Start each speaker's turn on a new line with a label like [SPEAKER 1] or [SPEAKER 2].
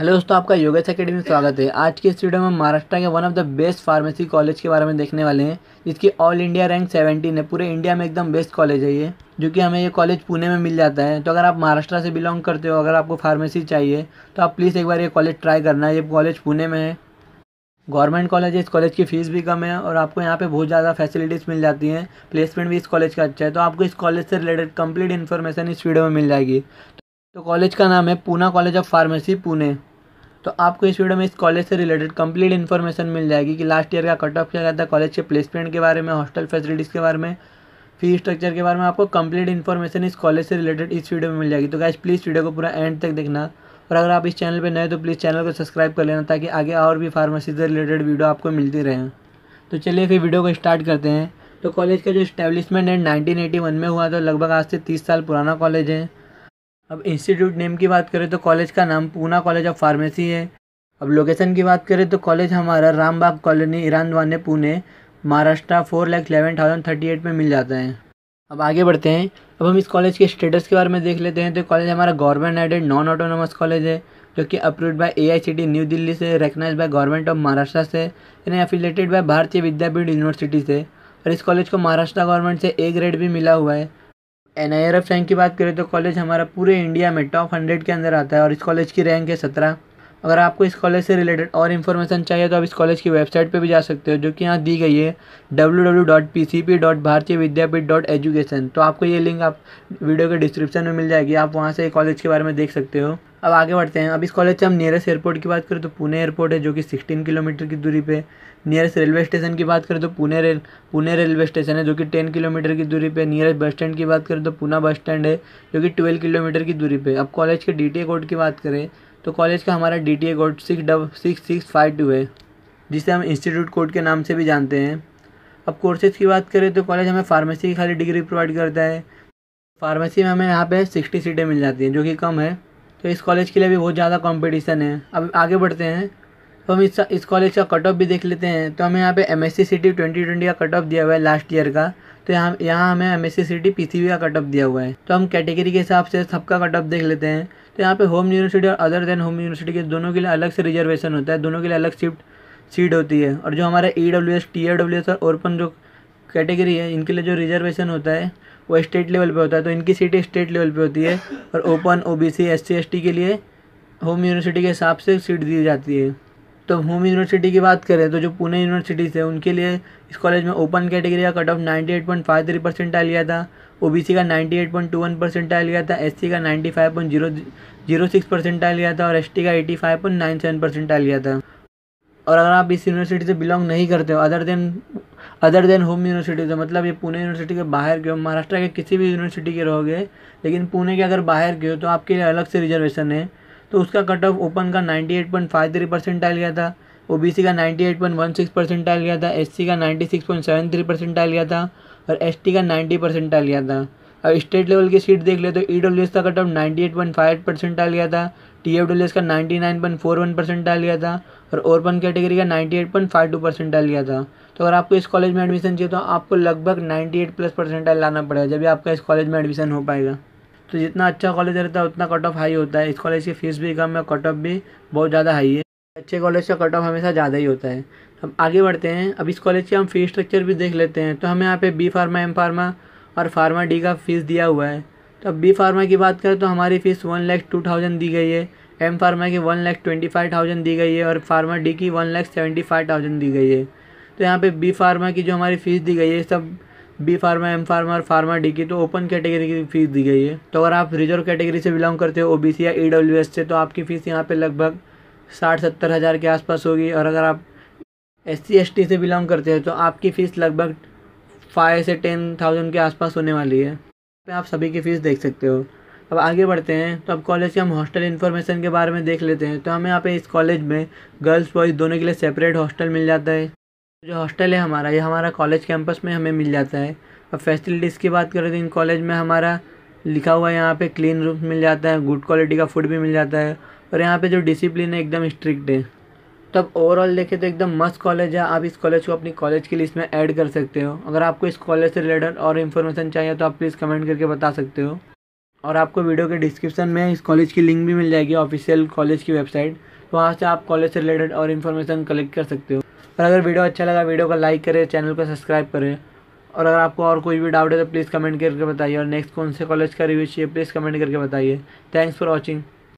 [SPEAKER 1] hello दोस्तों आपका Yogesh academy में स्वागत है आज के इस वीडियो में महाराष्ट्र के one of the best pharmacy college के बारे में देखने वाले हैं जिसकी ऑल इंडिया रैंक सेवेंटीन है पूरे इंडिया में एकदम बेस्ट कॉलेज है ये जो कि हमें ये कॉलेज पुणे में मिल जाता है तो अगर आप महाराष्ट्र से बिलोंग करते हो अगर आपको फार्मेसी चाहिए तो आप प्लीज़ एक बार ये कॉलेज ट्राई करना ये कॉलेज पुणे में है गवर्नमेंट कॉलेज है इस कॉलेज की फ़ीस भी कम है और आपको यहाँ पे बहुत ज़्यादा फैसिलिटीज़ मिल जाती हैं प्लेसमेंट भी इस कॉलेज का अच्छा है तो आपको इस कॉलेज से रिलेटेड कंप्लीट इन्फॉर्मेशन इस वीडियो में मिल जाएगी तो कॉलेज का नाम है Poona college of pharmacy Pune तो आपको इस वीडियो में इस कॉलेज से रिलेटेड कंप्लीट इन्फॉर्मेशन मिल जाएगी कि लास्ट ईयर का कट ऑफ क्या रहता है कॉलेज के प्लेसमेंट के बारे में हॉस्टल फैसिलिटीज़ के बारे में फी स्ट्रक्चर के बारे में आपको कंप्लीट इन्फॉर्मेशन इस कॉलेज से रिलेटेड इस वीडियो में मिल जाएगी तो गैस प्लीज़ वीडियो को पूरा एंड तक देखना और अगर आप इस चैनल पर नए तो प्लीज़ चैनल को सब्सक्राइब कर लेना ताकि आगे और भी फार्मेसी से रिलेटेड वीडियो आपको मिलती रहे तो चलिए फिर वीडियो को स्टार्ट करते हैं तो कॉलेज का जो इस्टेब्लिशमेंट है नाइनटीन एटी वन में हुआ था लगभग आज से तीस साल पुराना कॉलेज है अब इंस्टीट्यूट नेम की बात करें तो कॉलेज का नाम पूना कॉलेज ऑफ फार्मेसी है अब लोकेशन की बात करें तो कॉलेज हमारा रामबाग कॉलोनी ईरान Erandwane Pune Maharashtra four lakh eleven thousand thirty eight में मिल जाता है अब आगे बढ़ते हैं अब हम इस कॉलेज के स्टेटस के बारे में देख लेते हैं तो कॉलेज हमारा government aided non autonomous college है जो कि approved by AICTE new Delhi से recognise by government of Maharashtra से यानी एफिलेटेड बाय भारतीय विद्यापीठ यूनिवर्सिटी से और इस कॉलेज को महाराष्ट्र गवर्नमेंट से ए ग्रेड भी मिला हुआ है एफ रैंक की बात करें तो कॉलेज हमारा पूरे इंडिया में टॉप हंड्रेड के अंदर आता है और इस कॉलेज की रैंक है सत्रह अगर आपको इस कॉलेज से रिलेटेड और इन्फॉर्मेशन चाहिए तो आप इस कॉलेज की वेबसाइट पर भी जा सकते हो जो कि यहाँ दी गई है W W dot P C P Bharati Vidyapeeth dot education तो आपको ये लिंक आप वीडियो के डिस्क्रिप्शन में मिल जाएगी आप वहाँ से कॉलेज के बारे में देख सकते हो अब आगे बढ़ते हैं अब इस कॉलेज से हम नियरेस्ट एयरपोर्ट की बात करें तो पुणे एयरपोर्ट है जो कि सिक्सटीन किलोमीटर की दूरी पे नियरेस्ट रेलवे स्टेशन की बात करें तो Pune rail Pune railway station है जो कि टेन किलोमीटर की दूरी पे नियरेस्ट बस स्टैंड की बात करें तो पूना बस स्टैंड है जो कि ट्वेल्व किलोमीटर की दूरी पर अब कॉलेज के डी कोड की बात करें तो कॉलेज का हमारा D T code six double six six five two है जिसे हम इंस्टीट्यूट कोड के नाम से भी जानते हैं अब कोर्सेज़ की बात करें तो कॉलेज हमें फार्मेसी की खाली डिग्री प्रोवाइड करता है फार्मेसी में हमें यहाँ पे सिक्सटी सीटें मिल जाती हैं जो कि कम है तो इस कॉलेज के लिए भी बहुत ज़्यादा कंपटीशन है अब आगे बढ़ते हैं तो हम इस इस कॉलेज का कट ऑफ भी देख लेते हैं तो हमें यहाँ पे M S C C T twenty twenty का कट ऑफ दिया हुआ है लास्ट ईयर का तो यहाँ यहाँ हमें M S C C T P C B का कट ऑफ दिया हुआ है तो हम कैटेगरी के हिसाब से सबका कट ऑफ देख लेते हैं तो यहाँ पे होम यूनिवर्सिटी और अदर देन होम यूनिवर्सिटी के दोनों के लिए अलग से रिजर्वेशन होता है दोनों के लिए अलग शिफ्ट सीट होती है और जो हमारा E W S T W S और ओपन जो कैटेगरी है इनके लिए जो रिजर्वेशन होता है वो स्टेट लेवल पे होता है तो इनकी सीटें स्टेट लेवल पे होती है और ओपन ओबीसी बी सी के लिए होम यूनिवर्सिटी के हिसाब से सीट दी जाती है तो होम यूनिवर्सिटी की बात करें तो जो पुणे यूनिवर्सिटीज़ है उनके लिए इस कॉलेज में ओपन कैटेगरी का cut off ninety eight point five three percent आ लिया था सी का ninety eight point two one percent आ लिया था सी का ninety five point zero zero six percent आ लिया था और टी का eighty five point nine seven percent आ लिया था और अगर आप इस यूनिवर्सिटी से बिलोंग नहीं करते हो other than other than home university मतलब ये पुणे यूनिवर्सिटी के बाहर के हो महाराष्ट्र के किसी भी यूनिवर्सिटी के रहोगे लेकिन पुणे के अगर बाहर के हो तो आपके लिए अलग से रिजर्वेशन है तो उसका कट ऑफ ओपन का ninety eight point five three percent आयल गया था ओबीसी का ninety eight point one six percent आयल गया था सी का ninety six point seven three percent आयल गया था और टी का नाइन्टी परसेंट आयल गया था अब स्टेट लेवल की सीट देख ले तो ई डब्ल्यू एस का cut off ninety eight point five percent आयल गया था टी एफ डब्ल्यू एस का ninety nine point four one percent डाल गया था और ओरपन कैटेगरी का ninety eight point five two percent डाल गया था तो अगर आपको इस कॉलेज में एडमिशन चाहिए तो आपको लगभग नाइन्टी एट प्लस डाल लाना पड़ेगा जब भी आपका इस कॉलेज में एडमिशन हो पाएगा तो जितना अच्छा कॉलेज रहता है उतना कट ऑफ हाई होता है इस कॉलेज की फीस भी कम है कट ऑफ भी बहुत ज़्यादा हाई है अच्छे कॉलेज का कट ऑफ हमेशा ज़्यादा ही होता है हम आगे बढ़ते हैं अब इस कॉलेज के हम फीस स्ट्रक्चर भी देख लेते हैं तो हमें यहाँ पे बी फार्मा एम फार्मा और फार्मा डी का फीस दिया हुआ है तो अब बी फार्मा की बात करें तो हमारी fees one lakh two thousand दी गई है एम फार्मा की one lakh twenty five thousand दी गई है और फार्मा डी की one lakh seventy five thousand दी गई है तो यहाँ पे बी फार्मा की जो हमारी फ़ीस दी गई है सब बी फार्मा एम फार्मा और फार्मा डी की तो ओपन कैटेगरी की फ़ीस दी गई है तो अगर आप रिजर्व कैटेगरी से बिलोंग करते हो ओ या ई e से तो आपकी फ़ीस यहाँ पर लगभग साठ सत्तर हज़ार के आसपास होगी और अगर आप एस सी से बिलोंग करते हैं तो आपकी फ़ीस लगभग फाइव से टेन थाउजेंड के आसपास होने वाली है पे आप सभी की फ़ीस देख सकते हो अब आगे बढ़ते हैं तो अब कॉलेज के हम हॉस्टल इन्फॉर्मेशन के बारे में देख लेते हैं तो हमें यहाँ पे इस कॉलेज में गर्ल्स बॉयज़ दोनों के लिए सेपरेट हॉस्टल मिल जाता है जो हॉस्टल है हमारा ये हमारा कॉलेज कैंपस में हमें मिल जाता है अब फैसिलिटीज़ की बात करें तो इन कॉलेज में हमारा लिखा हुआ है यहाँ पर क्लीन रूम मिल जाता है गुड क्वालिटी का फूड भी मिल जाता है और यहाँ पर जो डिसिप्लिन है एकदम स्ट्रिक्ट है तब ओवरऑल देखे तो एकदम मस्त कॉलेज है आप इस कॉलेज को अपनी कॉलेज की लिस्ट में ऐड कर सकते हो अगर आपको इस कॉलेज से रिलेटेड और इन्फॉर्मेशन चाहिए तो आप प्लीज़ कमेंट करके बता सकते हो और आपको वीडियो के डिस्क्रिप्शन में इस कॉलेज की लिंक भी मिल जाएगी ऑफिशियल कॉलेज की वेबसाइट तो वहाँ से आप कॉलेज से रिलेटेड और इन्फॉर्मेशन कलेक्ट कर सकते हो और अगर वीडियो अच्छा लगा वीडियो को लाइक करें चैनल को सब्सक्राइब करें और अगर आपको और कोई भी डाउट है तो प्लीज़ कमेंट करके बताइए और नेक्स्ट कौन से कॉलेज का रिव्यू चाहिए प्लीज़ कमेंट करके बताइए थैंक्स फॉर वॉचिंग